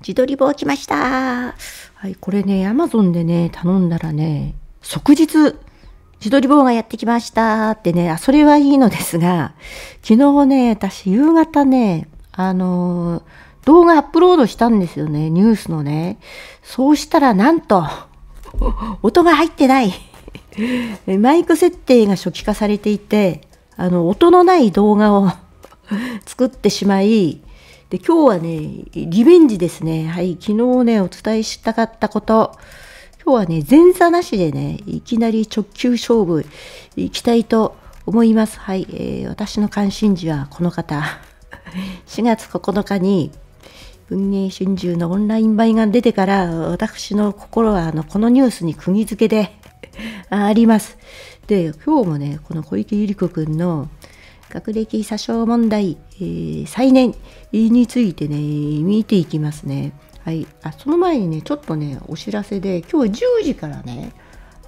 自撮り棒来ました。はい、これね、アマゾンでね、頼んだらね、即日、自撮り棒がやってきましたってね、あ、それはいいのですが、昨日ね、私夕方ね、あのー、動画アップロードしたんですよね、ニュースのね。そうしたらなんと、音が入ってない。マイク設定が初期化されていて、あの、音のない動画を 作ってしまい、で今日はねリベンジですねはい昨日ねお伝えしたかったこと今日はね前座なしでねいきなり直球勝負いきたいと思いますはい、えー、私の関心事はこの方4 月9日に文芸春秋のオンライン倍が出てから私の心はあのこのニュースに釘付けで あります。で今日もねこの小池百合子くんの学歴詐称問題えー、再燃についてね見ていきますね。はい、あその前にねちょっとねお知らせで今日10時からね、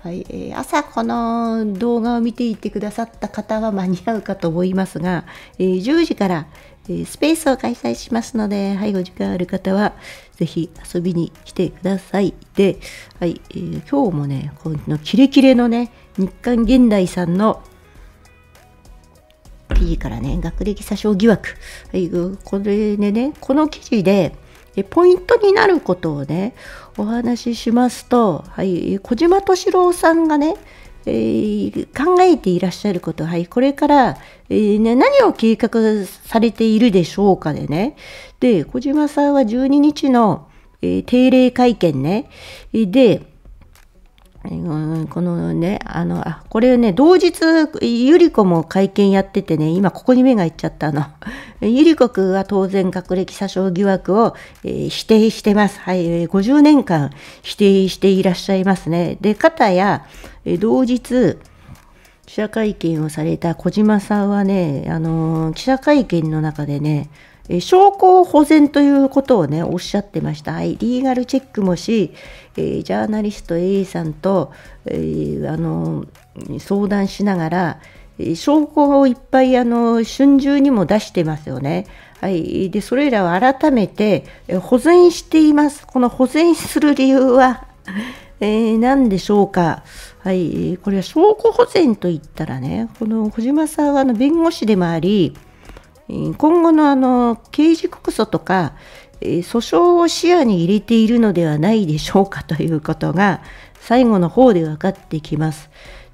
はいえー、朝この動画を見ていってくださった方は間に合うかと思いますが、え10時から、えスペースを開催しますので、はい、お時間ある方はぜひ遊びに来てください。で、はいえ今日もねこのキレキレのね日刊現代さんの P からね、学歴詐称疑惑。これでね、この記事で、ポイントになることをね、お話ししますと、はい、小島敏郎さんがね、えー、考えていらっしゃること、はい、これから、えーね、何を計画されているでしょうかでね。で、小島さんは12日の、えー、定例会見ね。で、うん、このね、あの、あ、これね、同日、ゆり子も会見やっててね、今ここに目がいっちゃったの。ゆり子くんは当然学歴詐称疑惑を、えー、否定してます。はい、え50年間否定していらっしゃいますね。で、かたや、えー、同日、記者会見をされた小島さんはね、あのー、記者会見の中でね、え証拠を保全ということをねおっしゃってました、はい、リーガルチェックもし、えー、ジャーナリスト A さんと、えー、あの相談しながら証拠をいっぱいあの春秋にも出してますよね。はい、でそれらを改めて保全しています。この保全する理由は、えー、何でしょうか。はい、これは証拠保全といったらね、この小島さんはあの弁護士でもあり、今後のあの刑事告訴とか訴訟を視野に入れているのではないでしょうかということが最後の方で分かってきます。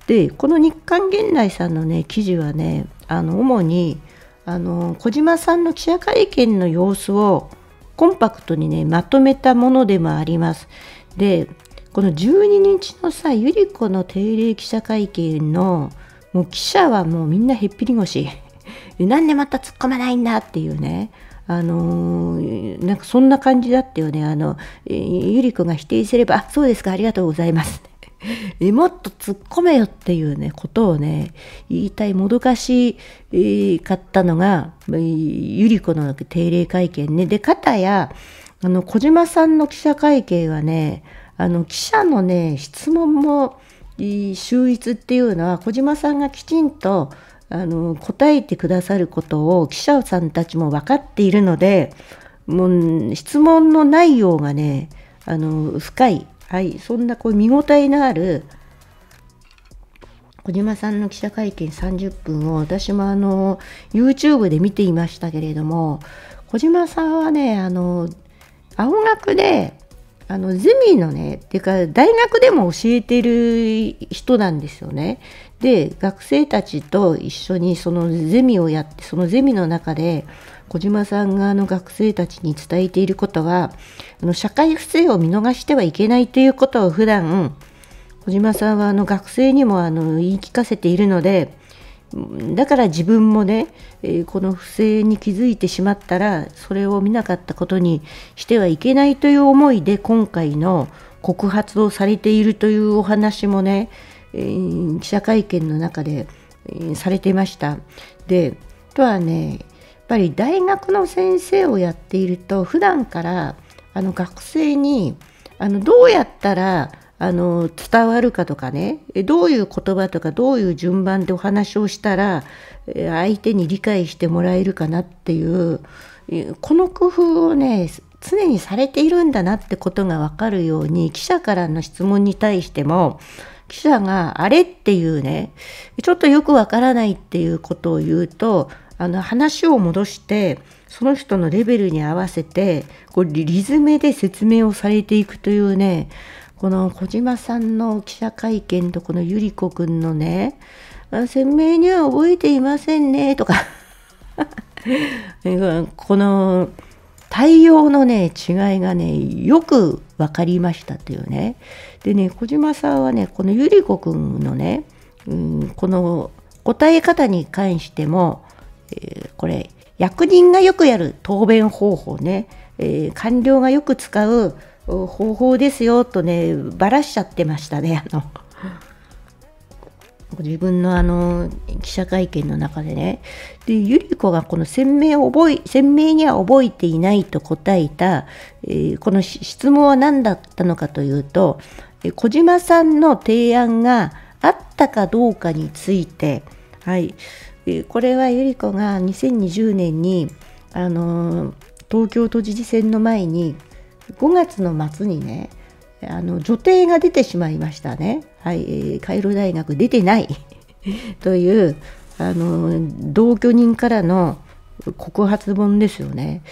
でこの日刊現代さんのね記事はねあの主にあの小島さんの記者会見の様子をコンパクトにねまとめたものでもあります。でこの12日のさ百合子の定例記者会見のもう記者はもうみんなへっぴり腰。なんでまた突っ込まないんだっていうねあのー、なんかそんな感じだったよねあのゆりくが否定すれば「あそうですかありがとうございます 」もっと突っ込めよっていうねことをね言いたいもどかしかったのがゆり子の定例会見ねでかたやあの小島さんの記者会見はねあの記者のね質問も秀逸っていうのは小島さんがきちんとあの答えてくださることを記者さんたちも分かっているのでもう質問の内容がねあの深い、はい、そんなこう見応えのある小島さんの記者会見30分を私もあの YouTube で見ていましたけれども小島さんはねあの青学であのゼミのねっていうか大学でも教えてる人なんですよね。で学生たちと一緒にそのゼミをやってそのゼミの中で小島さんがあの学生たちに伝えていることはあの社会不正を見逃してはいけないということを普段小島さんはあの学生にもあの言い聞かせているのでだから自分もね、えこの不正に気づいてしまったらそれを見なかったことにしてはいけないという思いで今回の告発をされているというお話もね記者会見の中で、されていました。であとはねやっぱり大学の先生をやっていると普段からあの学生にあのどうやったらあの伝わるかとかねどういう言葉とかどういう順番でお話をしたら相手に理解してもらえるかなっていうこの工夫をね常にされているんだなってことが分かるように記者からの質問に対しても記者があれっていうね、ちょっとよくわからないっていうことを言うと、あの話を戻して、その人のレベルに合わせて、こうリズムで説明をされていくというね、この小島さんの記者会見とこの百合子くんのね、鮮明には覚えていませんね、とか この対応のね違いがねよく分かりましたというねでね小島さんはねこのゆり子くんのね、うん、この答え方に関しても、えー、これ役人がよくやる答弁方法ね、えー、官僚がよく使う方法ですよとねばらしちゃってましたねあの自分のあの記者会見の中でねでゆり子がこの鮮明を覚え鮮明には覚えていないと答えた、えー、この質問は何だったのかというと、小島さんの提案があったかどうかについて、はいこれはゆり子が2020年に、あの東京都知事選の前に5月の末にねあの女帝が出てしまいましたね、はいカイロ大学出てない というあの同居人からの告発本ですよね、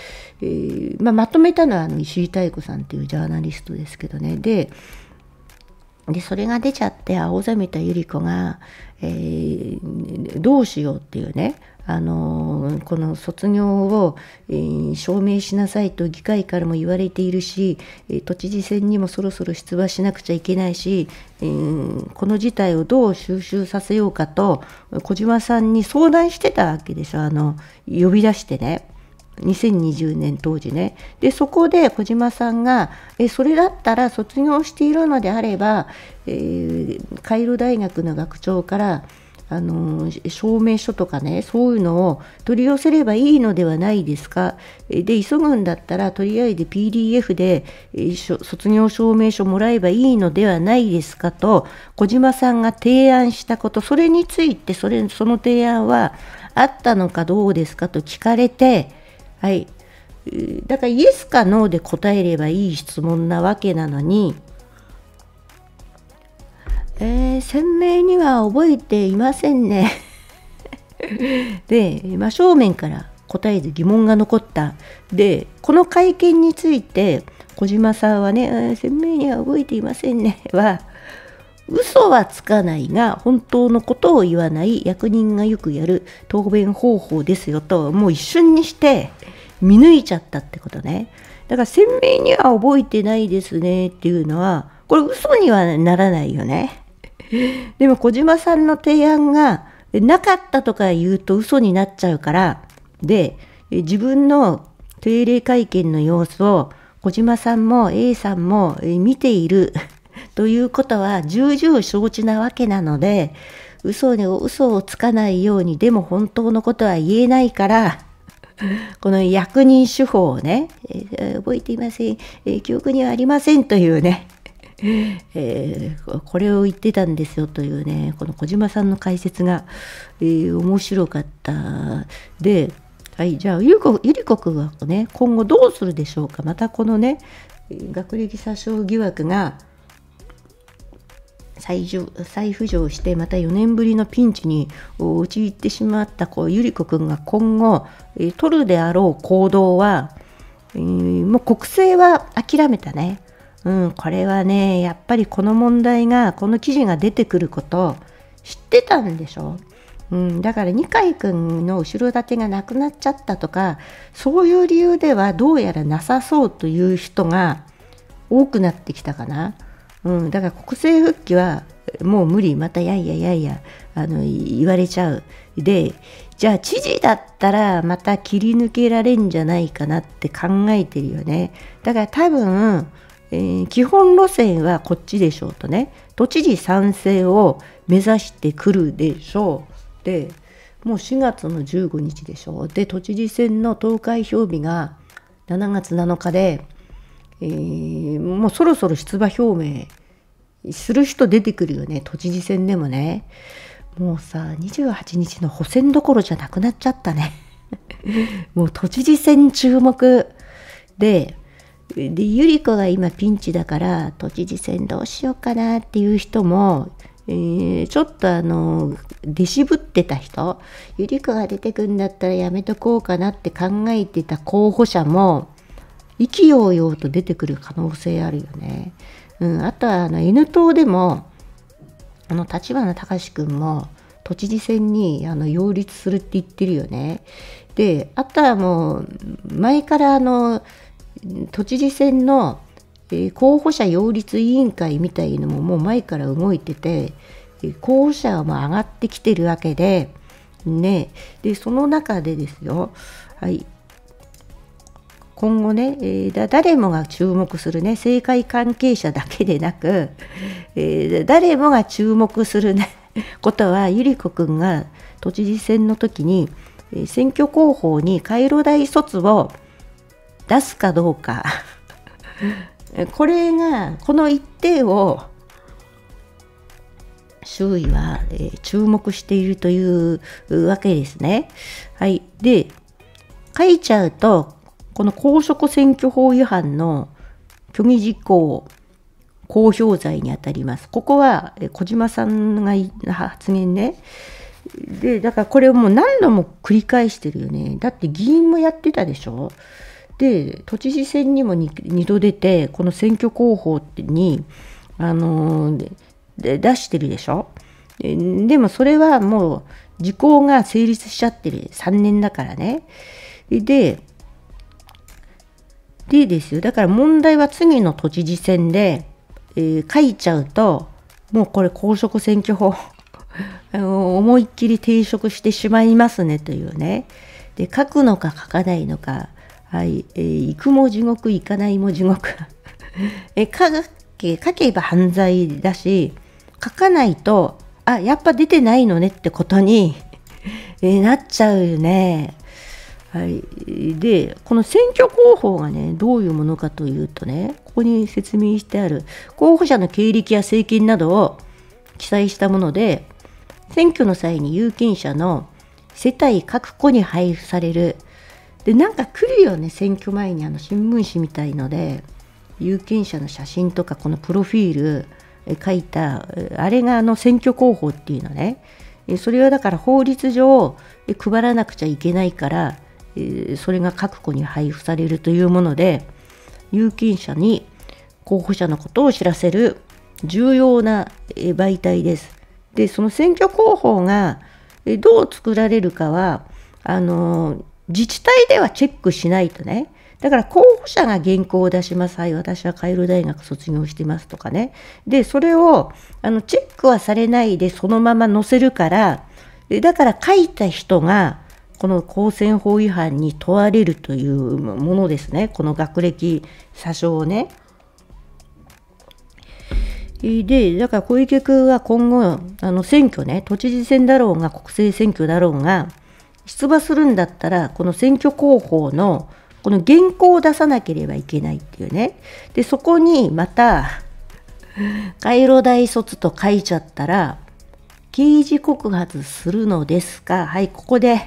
えー、まあ、まとめたのはあの石井妙子さんっていうジャーナリストですけどねででそれが出ちゃって青ざめた百合子が、えー、どうしようっていうねあのこの卒業を、えー、証明しなさいと議会からも言われているし、え都知事選にもそろそろ出馬しなくちゃいけないし、えー、この事態をどう収拾させようかと小島さんに相談してたわけでしょあの呼び出してね。2020年当時ね。で、そこで小島さんが、えそれだったら卒業しているのであれば、えー、カイロ大学の学長から、あの証明書とかねそういうのを取り寄せればいいのではないですかで急ぐんだったらとりあえず PDF で卒業証明書もらえばいいのではないですかと小島さんが提案したことそれについてそれその提案はあったのかどうですかと聞かれてはいだからイエスかノーで答えればいい質問なわけなのにえー、鮮明には覚えていませんね で真正面から答えず疑問が残ったでこの会見について小島さんはね「鮮明には覚えていませんね」は嘘はつかないが本当のことを言わない役人がよくやる答弁方法ですよともう一瞬にして見抜いちゃったってことねだから鮮明には覚えてないですねっていうのはこれ嘘にはならないよねでも小島さんの提案がなかったとか言うと嘘になっちゃうからで自分の定例会見の様子を小島さんも A さんも見ている ということは重々承知なわけなので嘘で嘘をつかないようにでも本当のことは言えないから この役人手法をね、えー、覚えていません、えー、記憶にはありませんというね、えー、これを言ってたんですよというねこの小島さんの解説が、えー、面白かったで、はい、じゃあゆりこゆりこんは、ね、今後どうするでしょうかまたこのね学歴詐称疑惑が再再浮上してまた4年ぶりのピンチに陥ってしまったこうゆり子くんが今後、えー、取るであろう行動は、えー、もう国政は諦めたねうん、これはね、やっぱりこの問題が、この記事が出てくること、知ってたんでしょうん、だから二階君の後ろ盾がなくなっちゃったとかそういう理由ではどうやらなさそうという人が多くなってきたかな、うん、だから国政復帰はもう無理またやいやいやいやあの言われちゃうでじゃあ知事だったらまた切り抜けられんじゃないかなって考えてるよねだから多分えー、基本路線はこっちでしょうとね都知事賛成を目指してくるでしょうでもう4月の15日でしょうで都知事選の投開票日が7月7日で、えー、もうそろそろ出馬表明する人出てくるよね都知事選でもねもうさ28日の補選どころじゃなくなっちゃったね もう都知事選注目ででゆり子が今ピンチだから都知事選どうしようかなっていう人も、えー、ちょっとあの出渋ってた人ゆり子が出てくんだったらやめとこうかなって考えてた候補者も意気揚々と出てくる可能性あるよね。うん、あとはあの N 党でもあの立花隆君も都知事選にあの擁立するって言ってるよね。であとはもう前からあの都知事選の候補者擁立委員会みたいのももう前から動いてて候補者はもう上がってきてるわけで,、ね、でその中でですよ、はい、今後ね、えー、だ誰もが注目するね政界関係者だけでなく、えー、誰もが注目する、ね、ことはゆり子くんが都知事選の時に選挙広報に回路大卒を出すかどうか これがこの一定を周囲は、えー、注目しているというわけですね。はい、で書いちゃうとこの公職選挙法違反の虚偽実行公表罪にあたります。ここは小島さんが発言ね。で、だからこれをもう何度も繰り返してるよね。だって議員もやってたでしょで都知事選にも 2, 2度出てこの選挙広報に、あのー、で出してるでしょでもそれはもう時効が成立しちゃってる3年だからねででですよだから問題は次の都知事選で、えー、書いちゃうともうこれ公職選挙法 あの思いっきり抵触してしまいますねというねで書くのか書かないのかはい、えー、行くも地獄、行かないも地獄。え書け、書けば犯罪だし、書かないと、あ、やっぱ出てないのねってことに、えー、なっちゃうよね。はい。で、この選挙方法がね、どういうものかというとね、ここに説明してある、候補者の経歴や政権などを記載したもので、選挙の際に有権者の世帯各個に配布されるでなんか来るよね選挙前にあの新聞紙みたいので有権者の写真とかこのプロフィール書いたあれがあの選挙広報っていうのねそれはだから法律上配らなくちゃいけないからそれが各個に配布されるというもので有権者に候補者のことを知らせる重要な媒体です。でその選挙広報がどう作られるかはあの自治体ではチェックしないとね、だから候補者が原稿を出します。はい、私はカイロ大学卒業してますとかね。で、それを、あの、チェックはされないでそのまま載せるから、だから書いた人が、この公選法違反に問われるというものですね。この学歴詐称をね。で、だから小池君は今後、あの選挙ね、都知事選だろうが、国政選挙だろうが、出馬するんだったら、この選挙広報のこの原稿を出さなければいけないっていうね。で、そこにまた、回路大卒と書いちゃったら、刑事告発するのですかはい、ここで、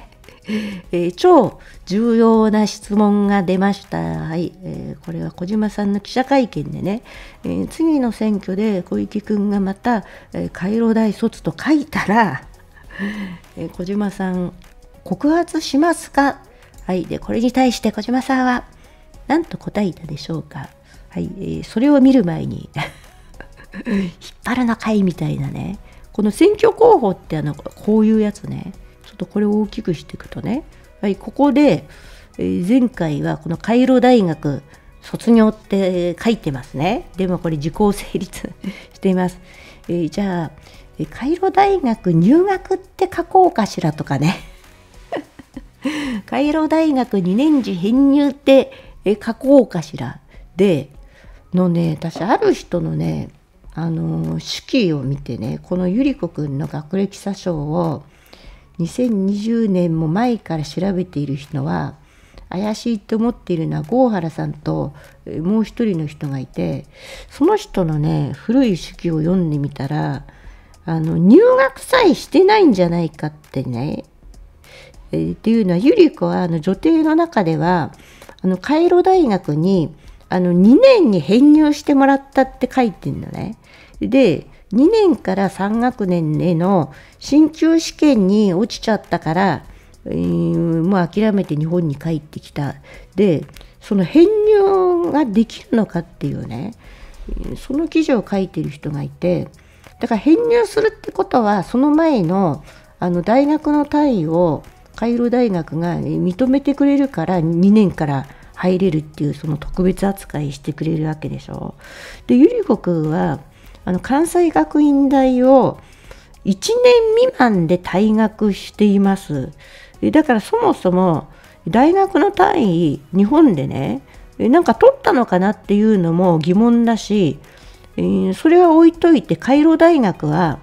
えー、超重要な質問が出ました。はい、えー、これは小島さんの記者会見でね、えー、次の選挙で小池君がまた、え回路大卒と書いたら、えー、小島さん告発しますかはい。で、これに対して小島さんは、なんと答えたでしょうかはい。えー、それを見る前に 引っ張るなかいみたいなね。この選挙候補ってあの、こういうやつね。ちょっとこれを大きくしていくとね。はい。ここで、えー、前回はこのカイロ大学卒業って書いてますね。でもこれ時効成立 しています。えー、じゃあ、カイロ大学入学って書こうかしらとかね。カイロ大学2年次編入ってえ書こうかしらでのね私ある人のねあの手記を見てねこのゆり子くんの学歴詐称を2020年も前から調べている人は怪しいと思っているのは郷原さんともう一人の人がいてその人のね古い手記を読んでみたらあの入学さえしてないんじゃないかってねえー、っていうのは、ゆり子はあの女帝の中では、あのカイロ大学にあの2年に編入してもらったって書いてんのね。で、2年から3学年への進級試験に落ちちゃったから、えー、もう諦めて日本に帰ってきた。で、その編入ができるのかっていうね、その記事を書いてる人がいて、だから編入するってことは、その前のあの大学の単位をカイロ大学が認めてくれるから2年から入れるっていうその特別扱いしてくれるわけでしょ。で百合子くんはあの関西学院大を1年未満で退学しています。だからそもそも大学の単位日本でねなんか取ったのかなっていうのも疑問だし、えー、それは置いといてカイロ大学は、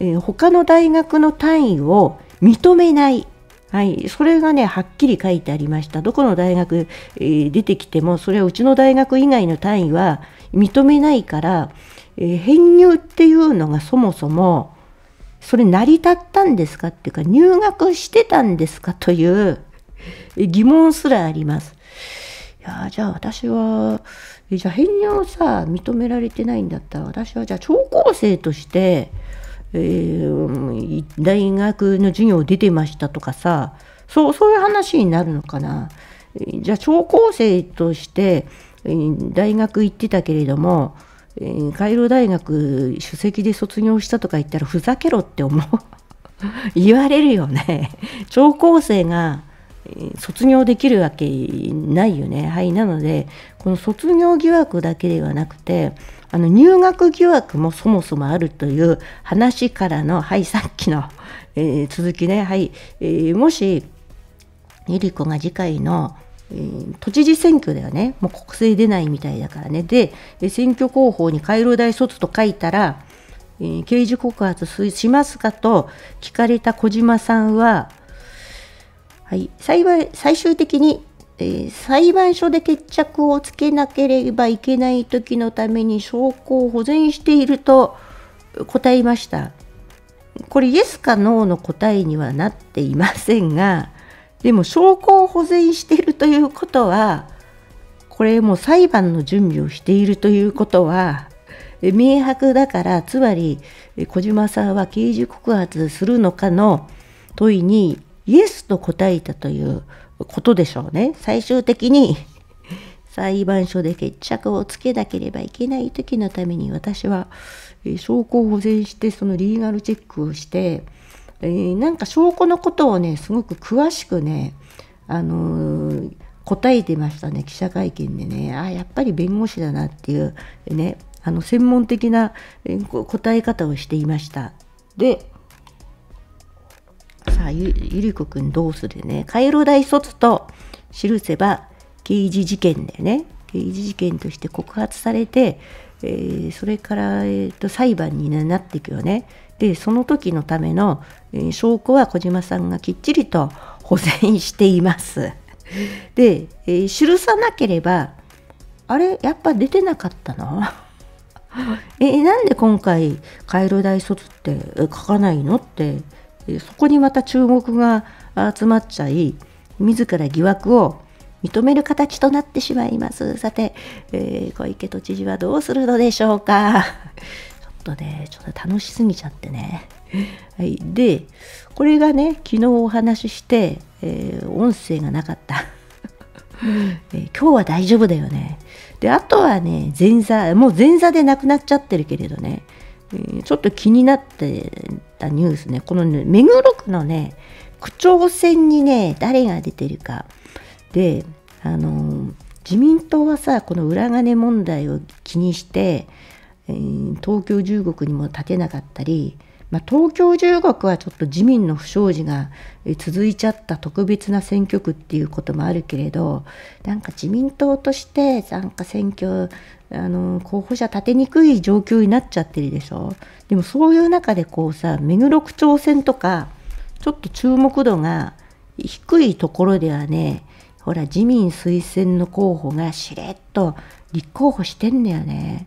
えー、他の大学の単位を認めないはい、それがねはっきり書いてありましたどこの大学、えー、出てきてもそれはうちの大学以外の単位は認めないから、えー、編入っていうのがそもそもそれ成り立ったんですかっていうか入学してたんですかという疑問すらあります。いやじゃあ私はじゃあ返をさ認められてないんだったら私はじゃあ聴講生としてえー、大学の授業出てましたとかさそうそういう話になるのかな。じゃあ超高生として大学行ってたけれどもカイロ大学首席で卒業したとか言ったらふざけろって思う 言われるよね。超 高生が卒業できるわけないよね。はい、なのでこの卒業疑惑だけではなくてあの入学疑惑もそもそもあるという話からのはいさっきの、えー、続きね、はいえー、もしゆり子が次回のえ都知事選挙ではね、もう国政出ないみたいだからね、で、選挙広報に回路大卒と書いたら、え刑事告発しますかと聞かれた小島さんは、はい、最最終的に、えー、裁判所で決着をつけなければいけない時のために証拠を保全していると答えました。これイエスかノーの答えにはなっていませんがでも証拠を保全しているということはこれも裁判の準備をしているということは明白だからつまり小島さんは刑事告発するのかの問いにイエスと答えたということでしょうね。最終的に 裁判所で決着をつけなければいけない時のために私は、え証拠を保全してそのリーガルチェックをして、えー、なんか証拠のことをねすごく詳しくね、あのー、答えてましたね記者会見でねあやっぱり弁護士だなっていうねあの専門的な答え方をしていました。でさあゆゆりこくんどうするねカイロ大卒と記せば刑事事件だよね刑事事件として告発されて、えー、それから、えーと、裁判に、なっていくよねでその時のための、えー、証拠は小島さんがきっちりと保全しています。で、えー、記さなければあれやっぱ出てなかったの えー、なんで今回カイロ大卒って書かないのってそこにまた注目が集まっちゃい自ら疑惑を認める形となってしまいますさて、えー、小池都知事はどうするのでしょうか ちょっとねちょっと楽しすぎちゃってね、はい、でこれがね昨日お話しして、えー、音声がなかった えー、今日は大丈夫だよねであとはね前座もう前座でなくなっちゃってるけれどねえちょっと気になってたニュースね、このね、目黒区のね、区長選にね、誰が出てるか。で、あの自民党はさ、この裏金問題を気にして、えー、東京15区にも立てなかったり、まあ、東京中学はちょっと自民の不祥事が続いちゃった特別な選挙区っていうこともあるけれどなんか自民党としてなんか選挙あの候補者立てにくい状況になっちゃってるでしょでもそういう中でこうさ目黒区長選とかちょっと注目度が低いところではねほら自民推薦の候補がしれっと立候補してんだよね。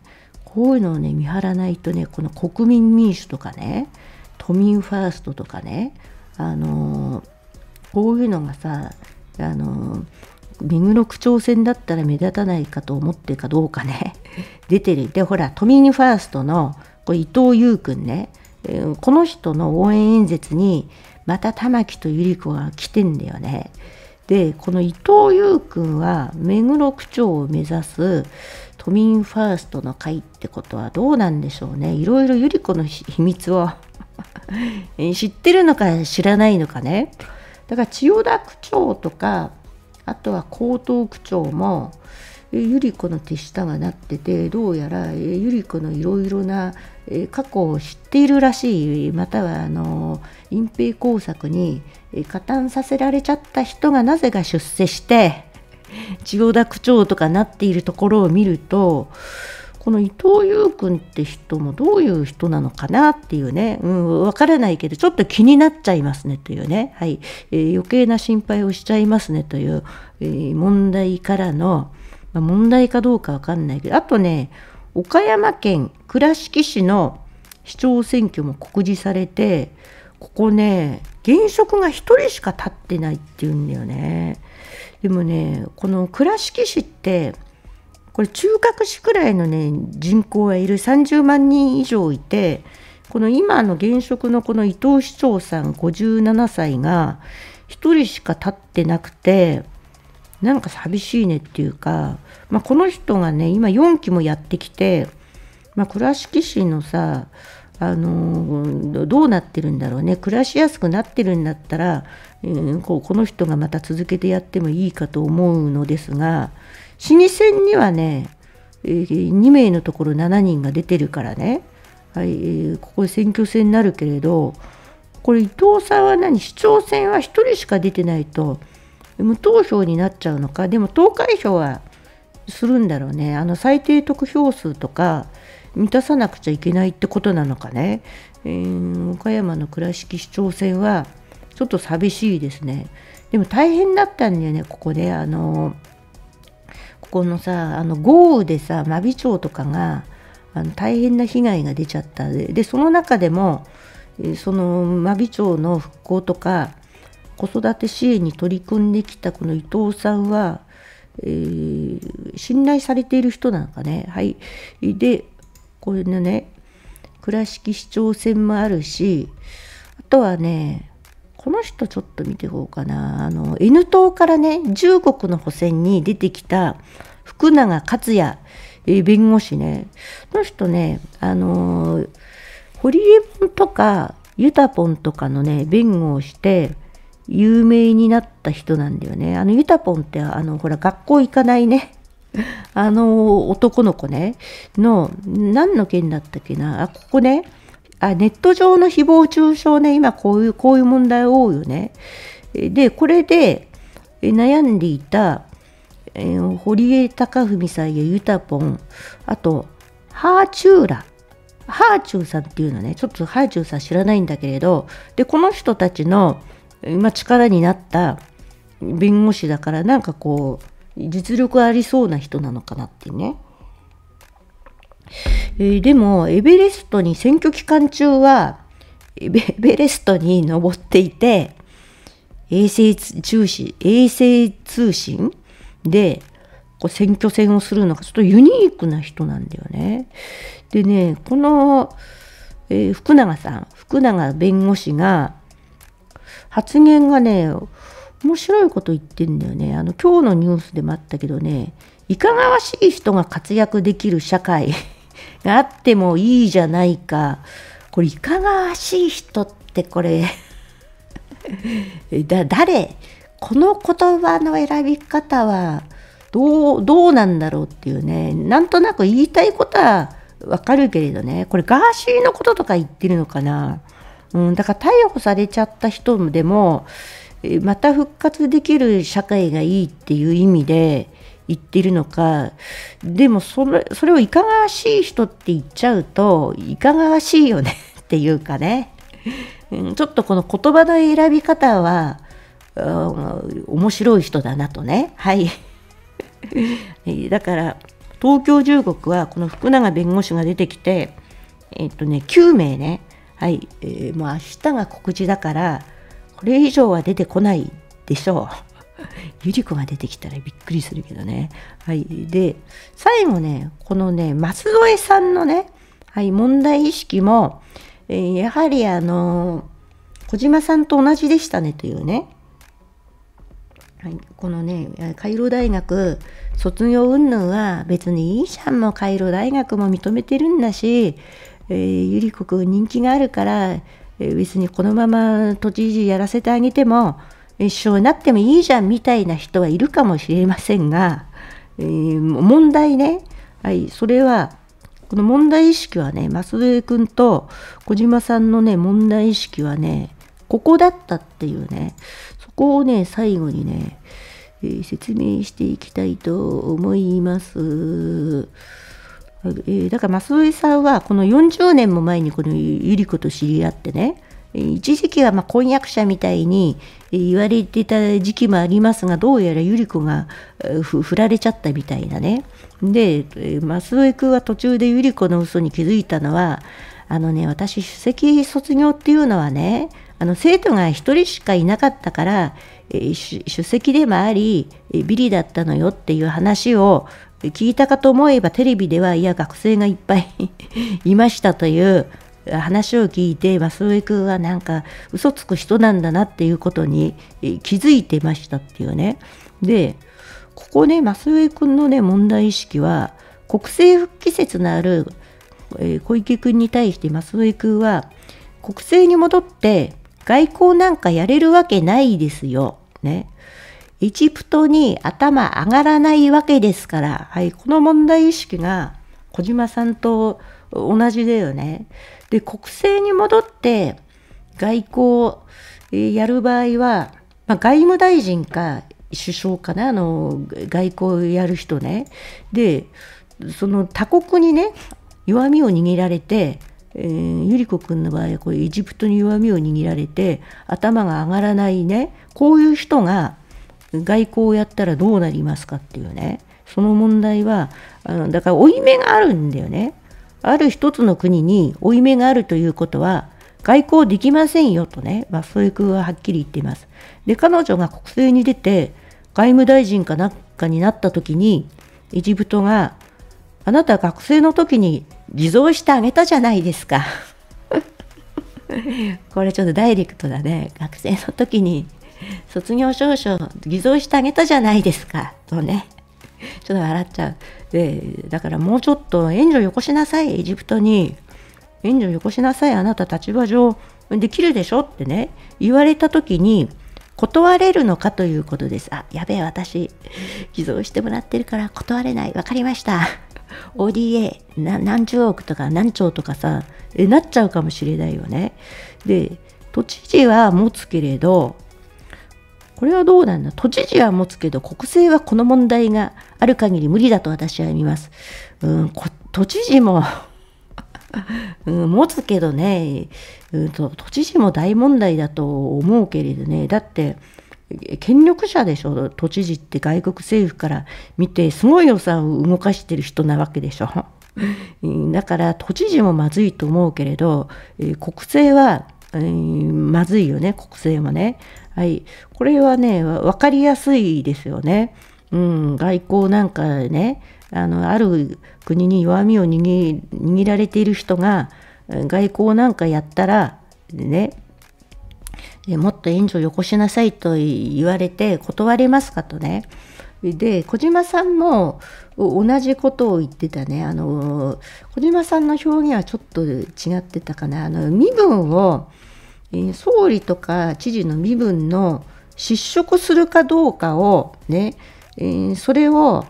こういうのをね見張らないとねこの国民民主とかね都民ファーストとかねあのこういうのがさあの目黒区長選だったら目立たないかと思ってるかどうかね 出てるでほら都民ファーストのこれ伊藤優君ね、えー、この人の応援演説にまた玉木と百合子が来てんだよね。でこの伊藤優君は目黒区長を目指す都民ファーストの会ってことはどうなんでしょうねいろいろゆり子の秘密を 知ってるのか知らないのかねだから千代田区長とかあとは江東区長もゆり子の手下がなっててどうやらゆり子のいろいろな過去を知っているらしいまたはあの隠蔽工作に加担させられちゃった人がなぜか出世して千代田区長とかなっているところを見るとこの伊藤優君って人もどういう人なのかなっていうね、うん、わからないけど、ちょっと気になっちゃいますねというね、はい、えー、余計な心配をしちゃいますねという、えー、問題からの、まあ、問題かどうかわかんないけど、あとね、岡山県倉敷市の市長選挙も告示されて、ここね、現職が1人しか立ってないっていうんだよね。でもねこの倉敷市ってこれ中核市くらいのね人口がいる30万人以上いてこの今の現職のこの伊藤市長さん57歳が1人しか立ってなくてなんか寂しいねっていうか、まあ、この人がね今4期もやってきて、まあ、倉敷市のさあのどうなってるんだろうね暮らしやすくなってるんだったら、えー、こうこの人がまた続けてやってもいいかと思うのですが市議選にはね、えー、2名のところ7人が出てるからね、はいえー、ここ選挙戦になるけれどこれ伊藤さんは何市長選は1人しか出てないと無投票になっちゃうのかでも投開票はするんだろうねあの最低得票数とか満たさなくちゃいけないってことなのかね、えー、岡山の倉敷市長選はちょっと寂しいですねでも大変だったんだよねここであのここのさあの豪雨でさ真備町とかがあの大変な被害が出ちゃったでその中でもその真備町の復興とか子育て支援に取り組んできたこの伊藤さんは、えー、信頼されている人なのかね。はい、でこれのね倉敷市長選もあるしあとはねこの人ちょっと見ていこうかなあの N 党からね中国の補選に出てきた福永克也、え弁護士ねこの人ねあのー、ホリエモンとかユタポンとかのね弁護をして有名になった人なんだよね。あのユタポンってあのほら学校行かないねあの男の子ねの何の件だったっけなあここねあネット上の誹謗中傷ね今こういうこういう問題多いよねでこれで悩んでいた、えー、堀江貴文さんやユタポンあとハーチューラハーチューさんっていうのねちょっとハーチューさん知らないんだけれどでこの人たちの今力になった弁護士だからなんかこう実力ありそうな人なのかなってね。えー、でも、エベレストに選挙期間中は、エベレストに登っていて、衛星通信、衛星通信で、こう選挙戦をするのがちょっとユニークな人なんだよね。でね、この、えー、福永さん、福永弁護士が、発言がね、面白いこと言ってんだよね。あの、今日のニュースでもあったけどね、いかがわしい人が活躍できる社会 があってもいいじゃないか。これ、いかがわしい人ってこれ だ、誰この言葉の選び方は、どう、どうなんだろうっていうね、なんとなく言いたいことはわかるけれどね、これガーシーのこととか言ってるのかな。うん、だから逮捕されちゃった人でも、また復活できる社会がいいっていう意味で言ってるのかでもそれそれをいかがわしい人って言っちゃうといかがわしいよね っていうかねちょっとこの言葉の選び方は、うん、面白い人だなとねはい だから東京中国はこの福永弁護士が出てきてえっとね9名ねはい、えー、もう明日が告示だからこれ以上は出てこないでしょう。ゆ り子が出てきたらびっくりするけどね。はい。で、最後ね、このね、舛添さんのね、はい、問題意識も、えー、やはりあのー、小島さんと同じでしたねというね。はい、このね、カイロ大学卒業云々は別にいいじゃんもカイロ大学も認めてるんだし、えー、ゆり子くん人気があるから、別にこのまま都知事やらせてあげても一生なってもいいじゃんみたいな人はいるかもしれませんが、えー、問題ね、はい、それはこの問題意識はね増添君と小島さんのね問題意識はねここだったっていうねそこをね最後にね、えー、説明していきたいと思います。えー、だから増井さんはこの40年も前にこの百合子と知り合ってね一時期はま婚約者みたいに言われていた時期もありますがどうやら百合子が振られちゃったみたいなねで増井君は途中で百合子の嘘に気づいたのはあのね、私、主席卒業っていうのはね、あの生徒が一人しかいなかったから、えー、席でもあり、ビリだったのよっていう話を聞いたかと思えば、テレビでは、いや、学生がいっぱい いましたという話を聞いて、マスオ君はなんか、嘘つく人なんだなっていうことに気づいてましたっていうね。で、ここね、マスオ君のね、問題意識は、国政復帰説のあるえ小池君に対して増江君は国政に戻って外交なんかやれるわけないですよ。ね。エジプトに頭上がらないわけですから、はい、この問題意識が小島さんと同じだよね。で、国政に戻って外交やる場合は、まあ、外務大臣か首相かな、あの、外交やる人ね。で、その他国にね、弱みを握られて、えー、ゆり子くんの場合はこういうエジプトに弱みを握られて頭が上がらないねこういう人が外交をやったらどうなりますかっていうねその問題はあのだから負い目があるんだよね。ある一つの国に負い目があるということは外交できませんよとね、まあ、そういう工ははっきり言っています。で彼女が国政に出て外務大臣かなんかになった時にエジプトがあなた学生の時に偽造してあげたじゃないですか これちょっとダイレクトだね学生の時に卒業証書偽造してあげたじゃないですかとねちょっと笑っちゃうでだからもうちょっと援助よこしなさいエジプトに援助よこしなさいあなた立場上できるでしょってね言われた時に断れるのかということですあやべえ私偽造してもらってるから断れない分かりました ODA 何十億とか何兆とかさえなっちゃうかもしれないよね。で都知事は持つけれどこれはどうなんだ都知事は持つけど国政はこの問題がある限り無理だと私は見ます。うん都知事も うん、持つけどね、うん、都知事も大問題だと思うけれどねだって権力者でしょ都知事って外国政府から見てすごい予算を動かしてる人なわけでしょだから都知事もまずいと思うけれど、国政は、えー、まずいよね国政もね、はい、これはね分かりやすいですよね、うん、外交なんかねあのある国に弱みを握られている人が外交なんかやったらねえもっと援助をよこしなさいと言われて断れますかとねで小島さんも同じことを言ってたねあの小島さんの表現はちょっと違ってたかなあの身分を総理とか知事の身分の失職するかどうかをね、それを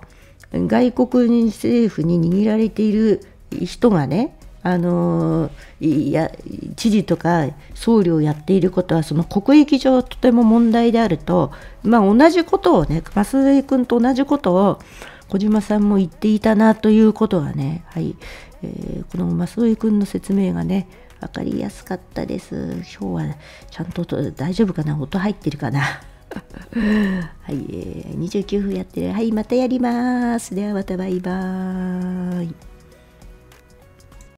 外国政府に握られている人がねあのいや知事とか総理をやっていることはその国益上とても問題であると、まあ、同じことをね増井君と同じことを小島さんも言っていたなということはね、はいえー、この増井君の説明がね分かりやすかったです今日はちゃんと大丈夫かな音入ってるかな はい、えー、29分やってるはいまたやりますではまたバイバーイ